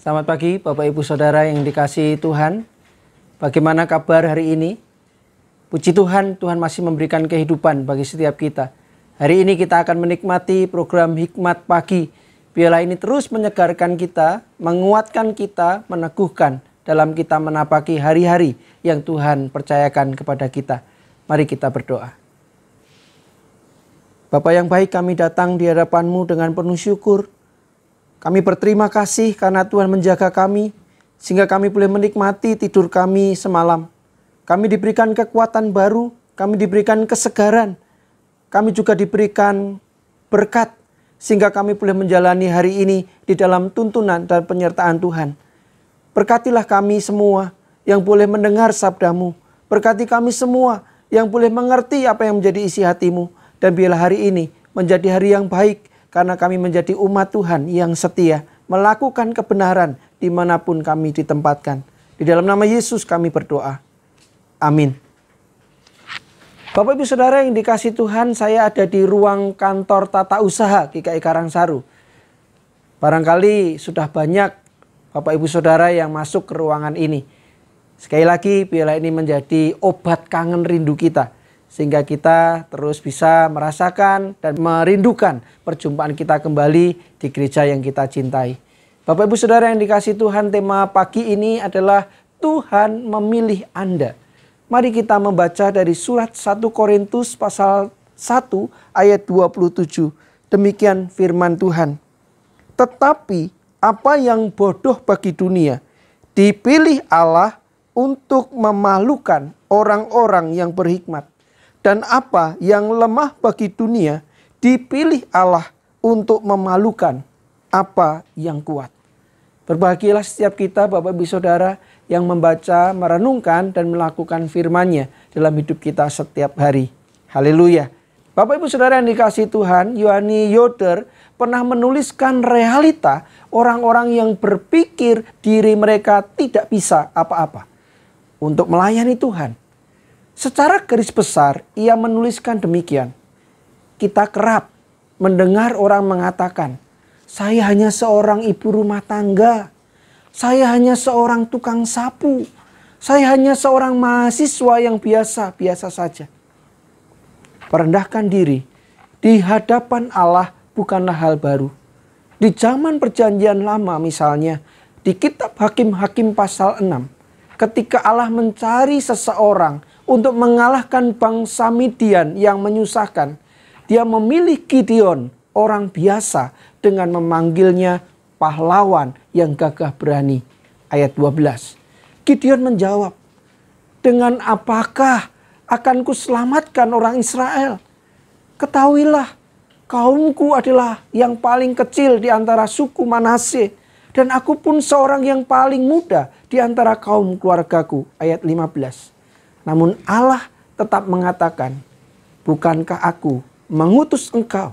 Selamat pagi Bapak Ibu Saudara yang dikasih Tuhan. Bagaimana kabar hari ini? Puji Tuhan, Tuhan masih memberikan kehidupan bagi setiap kita. Hari ini kita akan menikmati program Hikmat Pagi. Biarlah ini terus menyegarkan kita, menguatkan kita, meneguhkan dalam kita menapaki hari-hari yang Tuhan percayakan kepada kita. Mari kita berdoa. Bapak yang baik kami datang di hadapanmu dengan penuh syukur kami berterima kasih karena Tuhan menjaga kami, sehingga kami boleh menikmati tidur kami semalam. Kami diberikan kekuatan baru, kami diberikan kesegaran, kami juga diberikan berkat, sehingga kami boleh menjalani hari ini di dalam tuntunan dan penyertaan Tuhan. Berkatilah kami semua yang boleh mendengar sabdamu. Berkati kami semua yang boleh mengerti apa yang menjadi isi hatimu. Dan biarlah hari ini menjadi hari yang baik, karena kami menjadi umat Tuhan yang setia, melakukan kebenaran dimanapun kami ditempatkan. Di dalam nama Yesus kami berdoa. Amin. Bapak Ibu Saudara yang dikasih Tuhan, saya ada di ruang kantor tata usaha GKI e Karangsaru. Barangkali sudah banyak Bapak Ibu Saudara yang masuk ke ruangan ini. Sekali lagi, biarlah ini menjadi obat kangen rindu kita sehingga kita terus bisa merasakan dan merindukan perjumpaan kita kembali di gereja yang kita cintai. Bapak Ibu Saudara yang dikasih Tuhan, tema pagi ini adalah Tuhan memilih Anda. Mari kita membaca dari surat 1 Korintus pasal 1 ayat 27. Demikian firman Tuhan. Tetapi apa yang bodoh bagi dunia dipilih Allah untuk memalukan orang-orang yang berhikmat dan apa yang lemah bagi dunia dipilih Allah untuk memalukan apa yang kuat. Berbahagialah setiap kita Bapak Ibu Saudara yang membaca, merenungkan dan melakukan firman-Nya dalam hidup kita setiap hari. Haleluya. Bapak Ibu Saudara yang dikasih Tuhan, Yohani Yoder pernah menuliskan realita orang-orang yang berpikir diri mereka tidak bisa apa-apa untuk melayani Tuhan. Secara garis besar, ia menuliskan demikian. Kita kerap mendengar orang mengatakan, saya hanya seorang ibu rumah tangga, saya hanya seorang tukang sapu, saya hanya seorang mahasiswa yang biasa-biasa saja. Perendahkan diri di hadapan Allah bukanlah hal baru. Di zaman perjanjian lama misalnya, di kitab Hakim-Hakim pasal 6, ketika Allah mencari seseorang untuk mengalahkan bangsa Midian yang menyusahkan. Dia memilih Gideon, orang biasa, dengan memanggilnya pahlawan yang gagah berani. Ayat 12. Gideon menjawab, dengan apakah akan kuselamatkan orang Israel? Ketahuilah, kaumku adalah yang paling kecil di antara suku Manase dan aku pun seorang yang paling muda di antara kaum keluargaku. Ayat 15. Namun Allah tetap mengatakan, Bukankah aku mengutus engkau?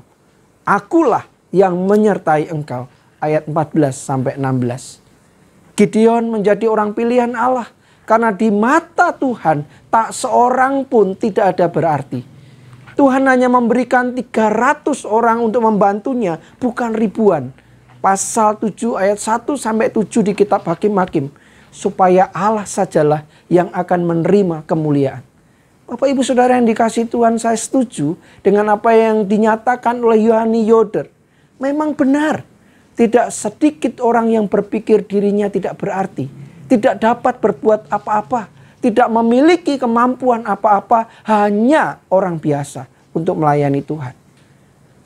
Akulah yang menyertai engkau. Ayat 14 sampai 16. Gideon menjadi orang pilihan Allah. Karena di mata Tuhan tak seorang pun tidak ada berarti. Tuhan hanya memberikan 300 orang untuk membantunya, bukan ribuan. Pasal 7 ayat 1 sampai 7 di kitab Hakim-Hakim. hakim hakim supaya Allah sajalah yang akan menerima kemuliaan. Bapak Ibu Saudara yang dikasih Tuhan, saya setuju dengan apa yang dinyatakan oleh Yohani Yoder. Memang benar, tidak sedikit orang yang berpikir dirinya tidak berarti, tidak dapat berbuat apa-apa, tidak memiliki kemampuan apa-apa, hanya orang biasa untuk melayani Tuhan.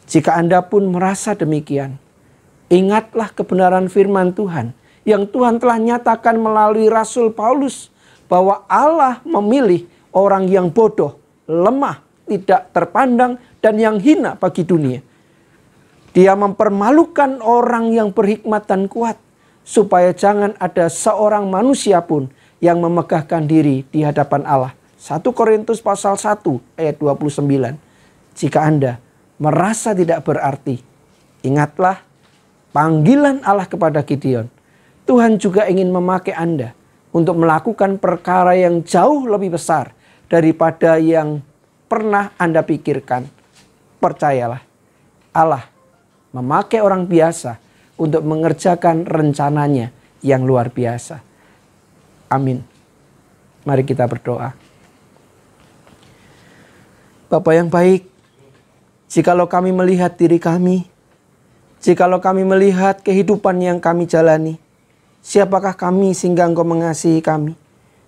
Jika Anda pun merasa demikian, ingatlah kebenaran firman Tuhan yang Tuhan telah nyatakan melalui Rasul Paulus bahwa Allah memilih orang yang bodoh, lemah, tidak terpandang dan yang hina bagi dunia. Dia mempermalukan orang yang berhikmat dan kuat supaya jangan ada seorang manusia pun yang memegahkan diri di hadapan Allah. 1 Korintus pasal 1 ayat 29. Jika Anda merasa tidak berarti, ingatlah panggilan Allah kepada Gideon Tuhan juga ingin memakai Anda untuk melakukan perkara yang jauh lebih besar daripada yang pernah Anda pikirkan. Percayalah, Allah memakai orang biasa untuk mengerjakan rencananya yang luar biasa. Amin. Mari kita berdoa. Bapak yang baik, jikalau kami melihat diri kami, jikalau kami melihat kehidupan yang kami jalani, Siapakah kami sehingga engkau mengasihi kami?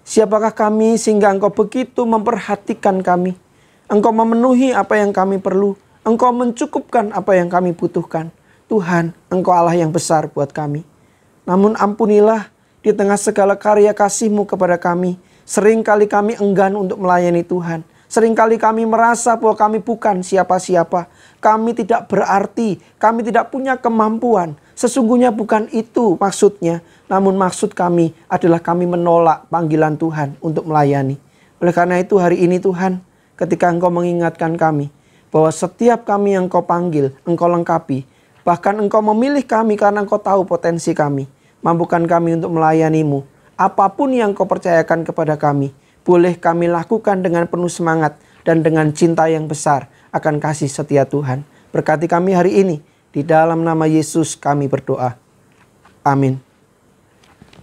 Siapakah kami sehingga engkau begitu memperhatikan kami? Engkau memenuhi apa yang kami perlu. Engkau mencukupkan apa yang kami butuhkan. Tuhan, Engkau Allah yang besar buat kami. Namun ampunilah di tengah segala karya kasihMu kepada kami. Seringkali kami enggan untuk melayani Tuhan. Seringkali kami merasa bahwa kami bukan siapa-siapa. Kami tidak berarti, kami tidak punya kemampuan. Sesungguhnya bukan itu maksudnya, namun maksud kami adalah kami menolak panggilan Tuhan untuk melayani. Oleh karena itu hari ini Tuhan, ketika Engkau mengingatkan kami bahwa setiap kami yang Engkau panggil, Engkau lengkapi, bahkan Engkau memilih kami karena Engkau tahu potensi kami. Mampukan kami untuk melayanimu. Apapun yang Engkau percayakan kepada kami, boleh kami lakukan dengan penuh semangat dan dengan cinta yang besar akan kasih setia Tuhan. Berkati kami hari ini di dalam nama Yesus kami berdoa. Amin.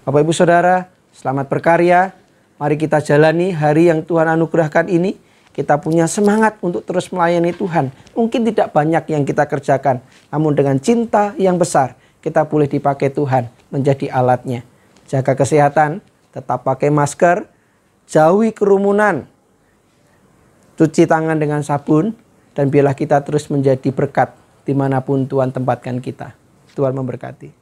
Bapak Ibu Saudara, selamat berkarya. Mari kita jalani hari yang Tuhan anugerahkan ini. Kita punya semangat untuk terus melayani Tuhan. Mungkin tidak banyak yang kita kerjakan, namun dengan cinta yang besar kita boleh dipakai Tuhan menjadi alatnya. Jaga kesehatan, tetap pakai masker, jauhi kerumunan, cuci tangan dengan sabun, dan biarlah kita terus menjadi berkat dimanapun Tuhan tempatkan kita. Tuhan memberkati.